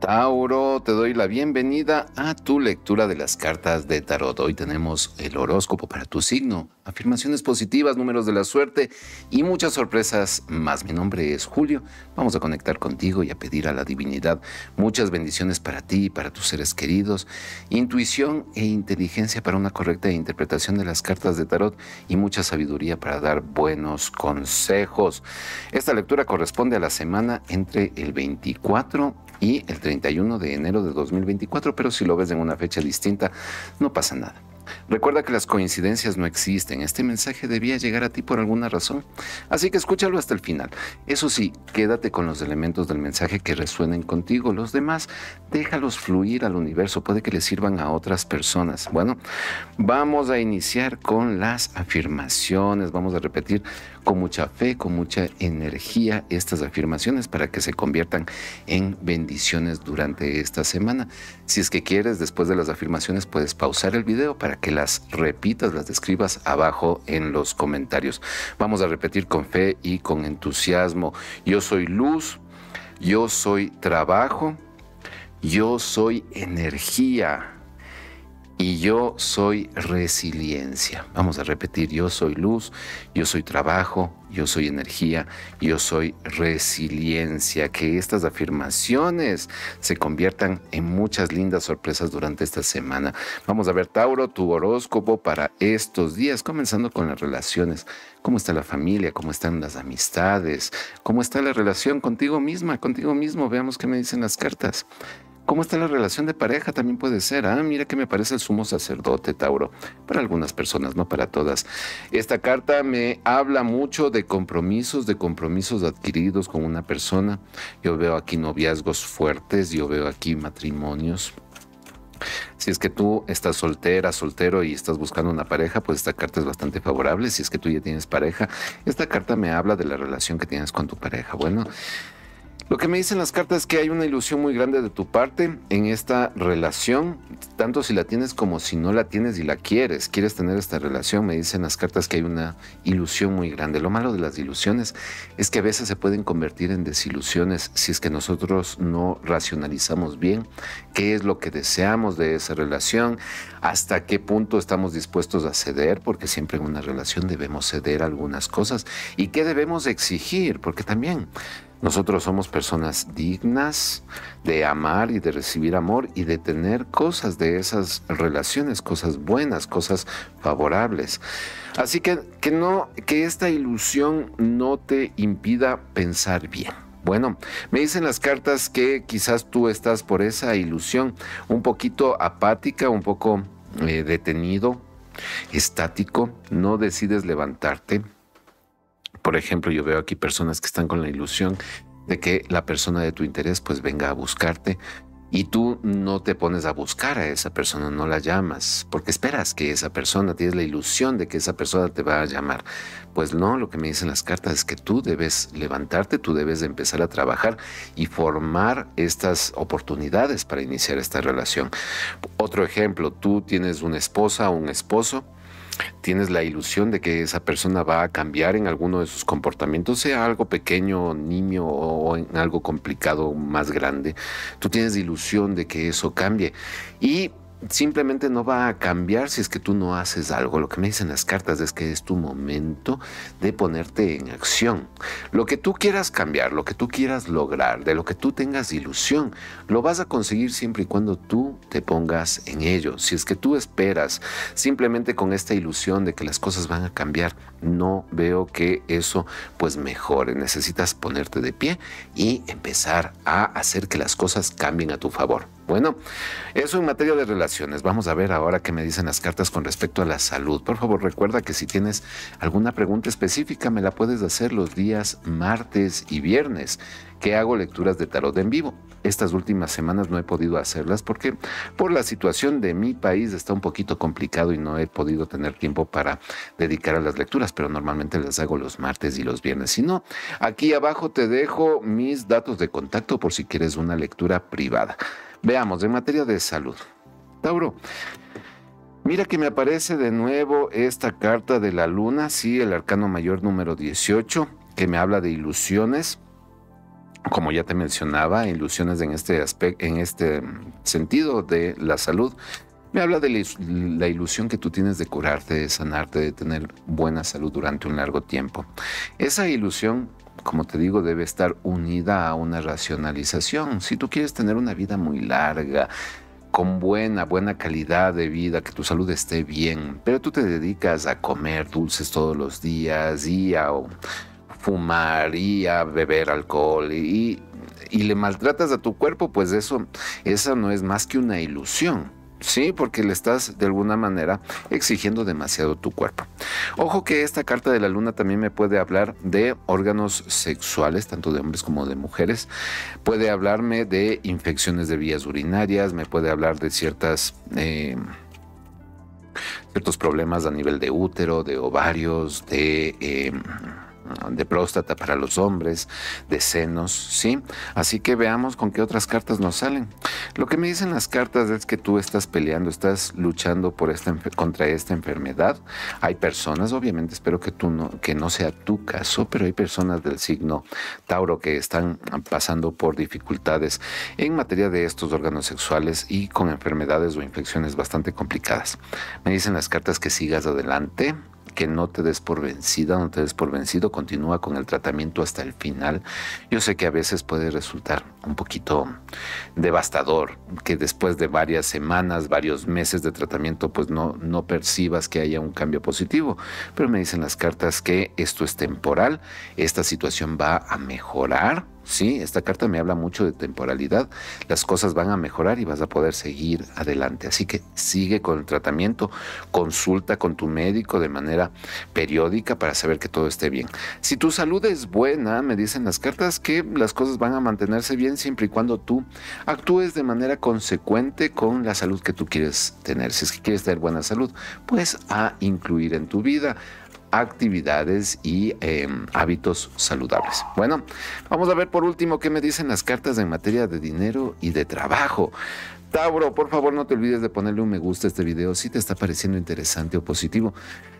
Tauro, te doy la bienvenida a tu lectura de las cartas de tarot. Hoy tenemos el horóscopo para tu signo afirmaciones positivas, números de la suerte y muchas sorpresas más. Mi nombre es Julio. Vamos a conectar contigo y a pedir a la divinidad muchas bendiciones para ti y para tus seres queridos, intuición e inteligencia para una correcta interpretación de las cartas de tarot y mucha sabiduría para dar buenos consejos. Esta lectura corresponde a la semana entre el 24 y el 31 de enero de 2024, pero si lo ves en una fecha distinta, no pasa nada. Recuerda que las coincidencias no existen. Este mensaje debía llegar a ti por alguna razón. Así que escúchalo hasta el final. Eso sí, quédate con los elementos del mensaje que resuenen contigo. Los demás, déjalos fluir al universo. Puede que le sirvan a otras personas. Bueno, vamos a iniciar con las afirmaciones. Vamos a repetir con mucha fe, con mucha energía estas afirmaciones para que se conviertan en bendiciones durante esta semana. Si es que quieres, después de las afirmaciones puedes pausar el video para que las repitas, las describas abajo en los comentarios. Vamos a repetir con fe y con entusiasmo. Yo soy luz, yo soy trabajo, yo soy energía y yo soy resiliencia. Vamos a repetir, yo soy luz, yo soy trabajo, yo soy energía, yo soy resiliencia. Que estas afirmaciones se conviertan en muchas lindas sorpresas durante esta semana. Vamos a ver, Tauro, tu horóscopo para estos días, comenzando con las relaciones. ¿Cómo está la familia? ¿Cómo están las amistades? ¿Cómo está la relación contigo misma, contigo mismo? Veamos qué me dicen las cartas. ¿Cómo está la relación de pareja? También puede ser. Ah, mira que me parece el sumo sacerdote, Tauro. Para algunas personas, no para todas. Esta carta me habla mucho de compromisos, de compromisos adquiridos con una persona. Yo veo aquí noviazgos fuertes, yo veo aquí matrimonios. Si es que tú estás soltera, soltero y estás buscando una pareja, pues esta carta es bastante favorable. Si es que tú ya tienes pareja, esta carta me habla de la relación que tienes con tu pareja. Bueno, lo que me dicen las cartas es que hay una ilusión muy grande de tu parte en esta relación, tanto si la tienes como si no la tienes y la quieres, quieres tener esta relación, me dicen las cartas que hay una ilusión muy grande. Lo malo de las ilusiones es que a veces se pueden convertir en desilusiones si es que nosotros no racionalizamos bien qué es lo que deseamos de esa relación, hasta qué punto estamos dispuestos a ceder, porque siempre en una relación debemos ceder algunas cosas y qué debemos exigir, porque también nosotros somos personas dignas de amar y de recibir amor y de tener cosas de esas relaciones, cosas buenas, cosas favorables. Así que que no que esta ilusión no te impida pensar bien. Bueno, me dicen las cartas que quizás tú estás por esa ilusión un poquito apática, un poco eh, detenido, estático, no decides levantarte, por ejemplo, yo veo aquí personas que están con la ilusión de que la persona de tu interés pues venga a buscarte y tú no te pones a buscar a esa persona, no la llamas, porque esperas que esa persona, tienes la ilusión de que esa persona te va a llamar. Pues no, lo que me dicen las cartas es que tú debes levantarte, tú debes empezar a trabajar y formar estas oportunidades para iniciar esta relación. Otro ejemplo, tú tienes una esposa o un esposo tienes la ilusión de que esa persona va a cambiar en alguno de sus comportamientos, sea algo pequeño, niño o en algo complicado más grande, tú tienes ilusión de que eso cambie. Y simplemente no va a cambiar si es que tú no haces algo. Lo que me dicen las cartas es que es tu momento de ponerte en acción. Lo que tú quieras cambiar, lo que tú quieras lograr, de lo que tú tengas ilusión, lo vas a conseguir siempre y cuando tú te pongas en ello. Si es que tú esperas simplemente con esta ilusión de que las cosas van a cambiar, no veo que eso pues mejore. Necesitas ponerte de pie y empezar a hacer que las cosas cambien a tu favor. Bueno, eso en materia de relaciones. Vamos a ver ahora qué me dicen las cartas con respecto a la salud. Por favor, recuerda que si tienes alguna pregunta específica, me la puedes hacer los días martes y viernes, que hago lecturas de tarot en vivo. Estas últimas semanas no he podido hacerlas porque por la situación de mi país está un poquito complicado y no he podido tener tiempo para dedicar a las lecturas, pero normalmente las hago los martes y los viernes. Si no, aquí abajo te dejo mis datos de contacto por si quieres una lectura privada. Veamos, en materia de salud. Tauro, Mira que me aparece de nuevo esta carta de la luna, sí, el arcano mayor número 18, que me habla de ilusiones. Como ya te mencionaba, ilusiones en este aspecto, en este sentido de la salud. Me habla de la ilusión que tú tienes de curarte, de sanarte, de tener buena salud durante un largo tiempo. Esa ilusión como te digo, debe estar unida a una racionalización. Si tú quieres tener una vida muy larga, con buena, buena calidad de vida, que tu salud esté bien, pero tú te dedicas a comer dulces todos los días y a fumar y a beber alcohol y, le maltratas a tu cuerpo, pues eso, esa no es más que una ilusión. Sí, porque le estás de alguna manera exigiendo demasiado tu cuerpo. Ojo que esta carta de la luna también me puede hablar de órganos sexuales, tanto de hombres como de mujeres. Puede hablarme de infecciones de vías urinarias, me puede hablar de ciertas... Eh, ciertos problemas a nivel de útero, de ovarios, de eh, de próstata para los hombres, de senos, ¿sí? Así que veamos con qué otras cartas nos salen. Lo que me dicen las cartas es que tú estás peleando, estás luchando por esta, contra esta enfermedad. Hay personas, obviamente, espero que, tú no, que no sea tu caso, pero hay personas del signo Tauro que están pasando por dificultades en materia de estos órganos sexuales y con enfermedades o infecciones bastante complicadas. Me dicen las cartas que sigas adelante, que no te des por vencida, no te des por vencido, continúa con el tratamiento hasta el final. Yo sé que a veces puede resultar un poquito devastador que después de varias semanas, varios meses de tratamiento, pues no, no percibas que haya un cambio positivo, pero me dicen las cartas que esto es temporal, esta situación va a mejorar Sí, esta carta me habla mucho de temporalidad. Las cosas van a mejorar y vas a poder seguir adelante. Así que sigue con el tratamiento, consulta con tu médico de manera periódica para saber que todo esté bien. Si tu salud es buena, me dicen las cartas que las cosas van a mantenerse bien siempre y cuando tú actúes de manera consecuente con la salud que tú quieres tener. Si es que quieres tener buena salud, pues a incluir en tu vida actividades y em, hábitos saludables. Bueno, vamos a ver por último qué me dicen las cartas en materia de dinero y de trabajo. Tauro, por favor no te olvides de ponerle un me gusta a este video si te está pareciendo interesante o positivo.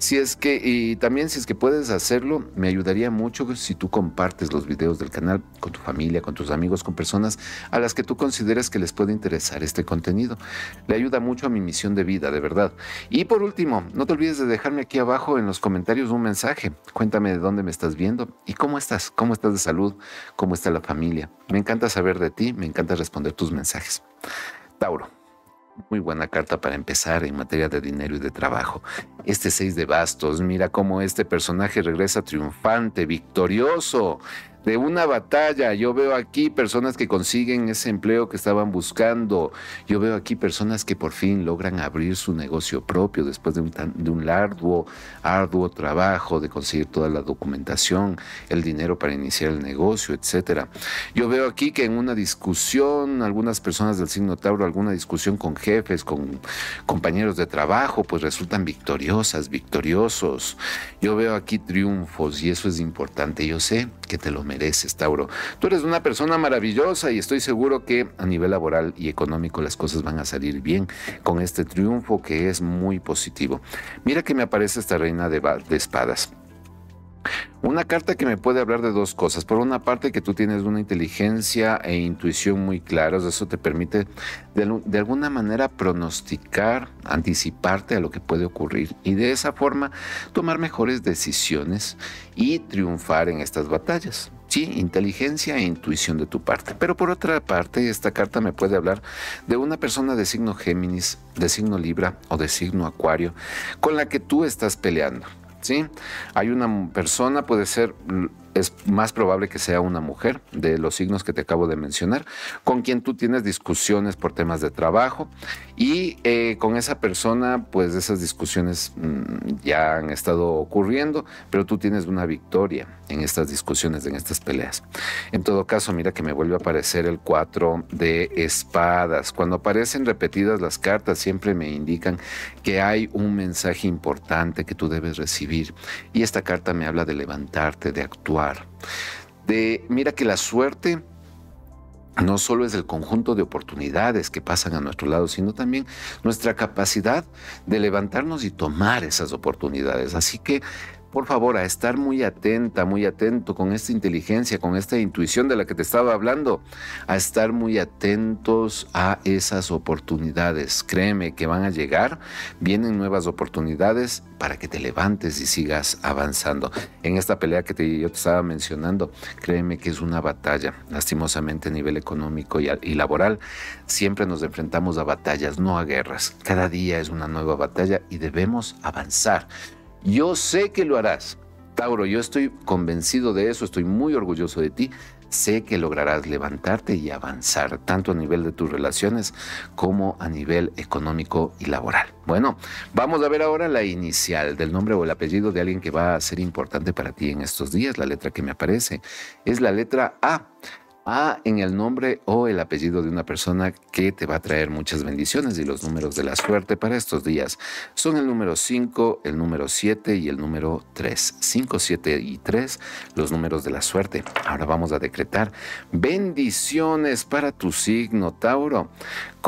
Si es que, y también si es que puedes hacerlo, me ayudaría mucho si tú compartes los videos del canal con tu familia, con tus amigos, con personas a las que tú consideras que les puede interesar este contenido. Le ayuda mucho a mi misión de vida, de verdad. Y por último, no te olvides de dejarme aquí abajo en los comentarios un mensaje. Cuéntame de dónde me estás viendo y cómo estás, cómo estás de salud, cómo está la familia. Me encanta saber de ti, me encanta responder tus mensajes. Tauro muy buena carta para empezar en materia de dinero y de trabajo. Este 6 de bastos, mira cómo este personaje regresa triunfante, victorioso de una batalla. Yo veo aquí personas que consiguen ese empleo que estaban buscando. Yo veo aquí personas que por fin logran abrir su negocio propio después de un, largo, arduo trabajo de conseguir toda la documentación, el dinero para iniciar el negocio, etcétera. Yo veo aquí que en una discusión, algunas personas del signo Tauro, alguna discusión con jefes, con compañeros de trabajo, pues resultan victoriosas, victoriosos. Yo veo aquí triunfos y eso es importante. Yo sé que te lo Eres, Tauro. Tú eres una persona maravillosa y estoy seguro que a nivel laboral y económico las cosas van a salir bien con este triunfo que es muy positivo. Mira que me aparece esta reina de, espadas. Una carta que me puede hablar de dos cosas. Por una parte, que tú tienes una inteligencia e intuición muy claras. Eso te permite de, alguna manera pronosticar, anticiparte a lo que puede ocurrir y de esa forma tomar mejores decisiones y triunfar en estas batallas. Sí, inteligencia e intuición de tu parte. Pero por otra parte, esta carta me puede hablar de una persona de signo Géminis, de signo Libra o de signo Acuario con la que tú estás peleando. ¿Sí? Hay una persona, puede ser es más probable que sea una mujer de los signos que te acabo de mencionar, con quien tú tienes discusiones por temas de trabajo y eh, con esa persona, pues esas discusiones mm, ya han estado ocurriendo, pero tú tienes una victoria en estas discusiones, en estas peleas. En todo caso, mira que me vuelve a aparecer el 4 de espadas. Cuando aparecen repetidas las cartas, siempre me indican que hay un mensaje importante que tú debes recibir. Y esta carta me habla de levantarte, de actuar de, mira que la suerte no solo es el conjunto de oportunidades que pasan a nuestro lado, sino también nuestra capacidad de levantarnos y tomar esas oportunidades. Así que por favor, a estar muy atenta, muy atento con esta inteligencia, con esta intuición de la que te estaba hablando, a estar muy atentos a esas oportunidades. Créeme que van a llegar, vienen nuevas oportunidades para que te levantes y sigas avanzando. En esta pelea que yo te estaba mencionando, créeme que es una batalla, lastimosamente a nivel económico y laboral, siempre nos enfrentamos a batallas, no a guerras. Cada día es una nueva batalla y debemos avanzar. Yo sé que lo harás. Tauro, yo estoy convencido de eso, estoy muy orgulloso de ti. Sé que lograrás levantarte y avanzar, tanto a nivel de tus relaciones como a nivel económico y laboral. Bueno, vamos a ver ahora la inicial del nombre o el apellido de alguien que va a ser importante para ti en estos días. La letra que me aparece es la letra A. A en el nombre o el apellido de una persona que te va a traer muchas bendiciones y los números de la suerte para estos días son el número 5, el número 7 y el número 3. 5, 7 y 3, los números de la suerte. Ahora vamos a decretar bendiciones para tu signo Tauro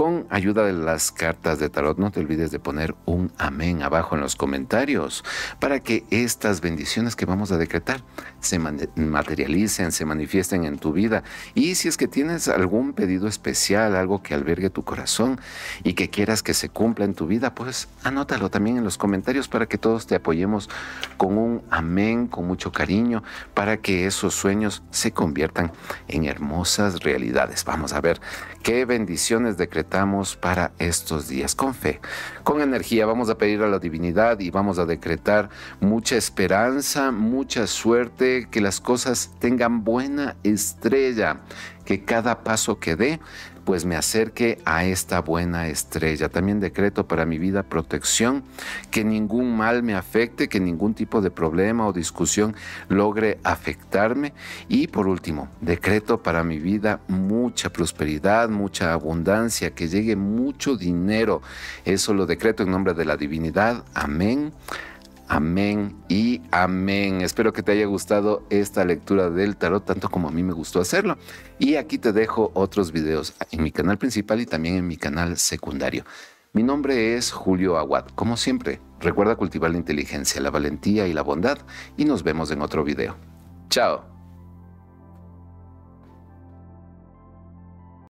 con ayuda de las cartas de tarot. No te olvides de poner un amén abajo en los comentarios para que estas bendiciones que vamos a decretar se materialicen, se manifiesten en tu vida. Y si es que tienes algún pedido especial, algo que albergue tu corazón y que quieras que se cumpla en tu vida, pues anótalo también en los comentarios para que todos te apoyemos con un amén, con mucho cariño, para que esos sueños se conviertan en hermosas realidades. Vamos a ver qué bendiciones decretamos para estos días. Con fe, con energía, vamos a pedir a la divinidad y vamos a decretar mucha esperanza, mucha suerte, que las cosas tengan buena estrella que cada paso que dé, pues me acerque a esta buena estrella. También decreto para mi vida protección, que ningún mal me afecte, que ningún tipo de problema o discusión logre afectarme. Y por último, decreto para mi vida mucha prosperidad, mucha abundancia, que llegue mucho dinero. Eso lo decreto en nombre de la divinidad. Amén. Amén y amén. Espero que te haya gustado esta lectura del tarot tanto como a mí me gustó hacerlo. Y aquí te dejo otros videos en mi canal principal y también en mi canal secundario. Mi nombre es Julio Aguad. Como siempre, recuerda cultivar la inteligencia, la valentía y la bondad y nos vemos en otro video. Chao.